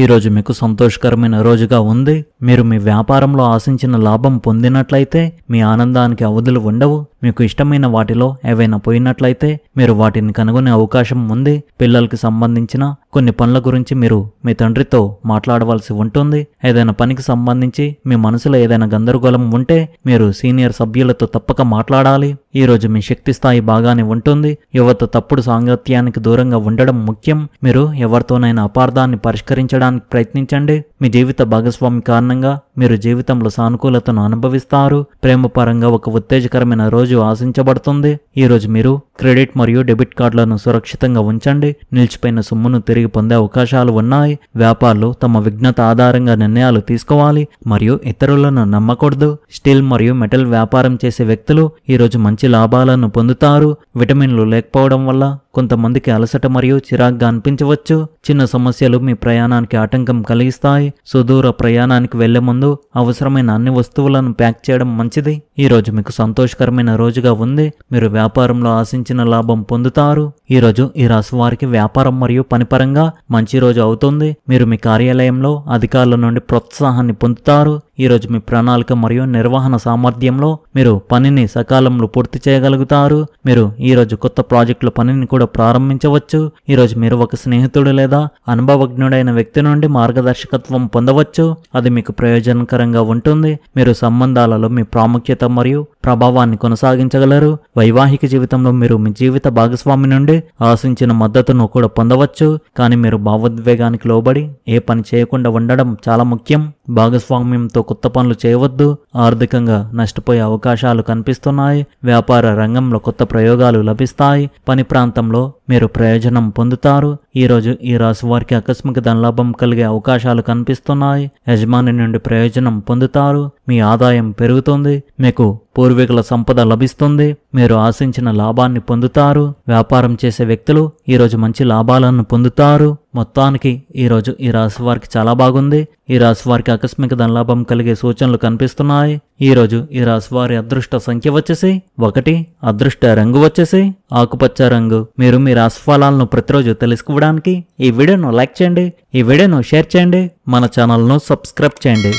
ఈరోజు మీకు సంతోషకరమైన రోజుగా ఉంది మీరు మీ వ్యాపారంలో ఆశించిన లాభం పొందినట్లయితే మీ ఆనందానికి అవధులు ఉండవు మీకు ఇష్టమైన వాటిలో ఏవైనా పోయినట్లయితే మీరు వాటిని కనుగొనే అవకాశం ఉంది పిల్లలకి సంబంధించిన కొన్ని పనుల గురించి మీరు మీ తండ్రితో మాట్లాడవలసి ఉంటుంది ఏదైనా పనికి సంబంధించి మీ మనసులో ఏదైనా గందరగోళం ఉంటే మీరు సీనియర్ సభ్యులతో తప్పక మాట్లాడాలి ఈరోజు మీ శక్తి స్థాయి బాగానే ఉంటుంది యువత తప్పుడు సాంగత్యానికి దూరంగా ఉండడం ముఖ్యం మీరు ఎవరితోనైనా అపార్థాన్ని పరిష్కరించడానికి ప్రయత్నించండి మీ జీవిత భాగస్వామి కారణంగా మీరు జీవితంలో సానుకూలతను అనుభవిస్తారు ప్రేమపరంగా ఒక ఉత్తేజకరమైన రోజు రోజు ఆశించబడుతుంది ఈరోజు మీరు క్రెడిట్ మరియు డెబిట్ కార్డులను సురక్షితంగా ఉంచండి నిలిచిపోయిన సొమ్మును తిరిగి పొందే అవకాశాలు ఉన్నాయి వ్యాపారులు తమ విఘ్నత ఆధారంగా నిర్ణయాలు తీసుకోవాలి మరియు ఇతరులను నమ్మకూడదు స్టీల్ మరియు మెటల్ వ్యాపారం చేసే వ్యక్తులు ఈరోజు మంచి లాభాలను పొందుతారు విటమిన్లు లేకపోవడం వల్ల కొంతమందికి అలసట మరియు చిరాగ్గా అనిపించవచ్చు చిన్న సమస్యలు మీ ప్రయాణానికి ఆటంకం కలిగిస్తాయి సుదూర ప్రయాణానికి వెళ్లే ముందు అవసరమైన అన్ని వస్తువులను ప్యాక్ చేయడం మంచిది ఈరోజు మీకు సంతోషకరమైన రోజుగా ఉంది మీరు వ్యాపారంలో ఆశించిన లాభం పొందుతారు ఈరోజు ఈ రాశి వారికి వ్యాపారం మరియు పనిపరంగా మంచి రోజు అవుతుంది మీరు మీ కార్యాలయంలో అధికారుల నుండి ప్రోత్సాహాన్ని పొందుతారు ఈరోజు మీ ప్రణాళిక మరియు నిర్వహణ సామర్థ్యంలో మీరు పనిని సకాలంలో పూర్తి చేయగలుగుతారు మీరు ఈరోజు కొత్త ప్రాజెక్టుల పనిని కూడా ప్రారంభించవచ్చు ఈరోజు మీరు ఒక స్నేహితుడు లేదా అనుభవజ్ఞుడైన వ్యక్తి నుండి మార్గదర్శకత్వం పొందవచ్చు అది మీకు ప్రయోజనకరంగా ఉంటుంది మీరు సంబంధాలలో మీ ప్రాముఖ్యత మరియు ప్రభావాన్ని కొనసాగించగలరు వైవాహిక జీవితంలో మీరు మీ జీవిత భాగస్వామి నుండి ఆశించిన మద్దతును కూడా పొందవచ్చు కానీ మీరు భావోద్వేగానికి లోబడి ఏ పని చేయకుండా ఉండడం చాలా ముఖ్యం భాగస్వామ్యంతో కొత్త పనులు చేయవద్దు ఆర్థికంగా నష్టపోయే అవకాశాలు కనిపిస్తున్నాయి వ్యాపార రంగంలో కొత్త ప్రయోగాలు లభిస్తాయి పని ప్రాంతంలో మీరు ప్రయోజనం పొందుతారు ఈరోజు ఈ రాశి వారికి ఆకస్మిక ధనలాభం కలిగే అవకాశాలు కనిపిస్తున్నాయి యజమాని నుండి ప్రయోజనం పొందుతారు మీ ఆదాయం పెరుగుతుంది మీకు పూర్వీకుల సంపద లభిస్తుంది మీరు ఆశించిన లాభాన్ని పొందుతారు వ్యాపారం చేసే వ్యక్తులు ఈరోజు మంచి లాభాలను పొందుతారు మొత్తానికి ఈరోజు ఈ రాశి వారికి చాలా బాగుంది ఈ రాశి వారికి ఆకస్మిక ధనలాభం కలిగే సూచనలు కనిపిస్తున్నాయి ఈరోజు ఈ రాశి వారి అదృష్ట సంఖ్య వచ్చేసి ఒకటి అదృష్ట రంగు వచ్చేసి ఆకుపచ్చ రంగు మీరు మీ రాశి ఫలాలను ప్రతిరోజు తెలుసుకోవడానికి ఈ వీడియోను లైక్ చేయండి ఈ వీడియోను షేర్ చేయండి మన ఛానల్ను సబ్స్క్రైబ్ చేయండి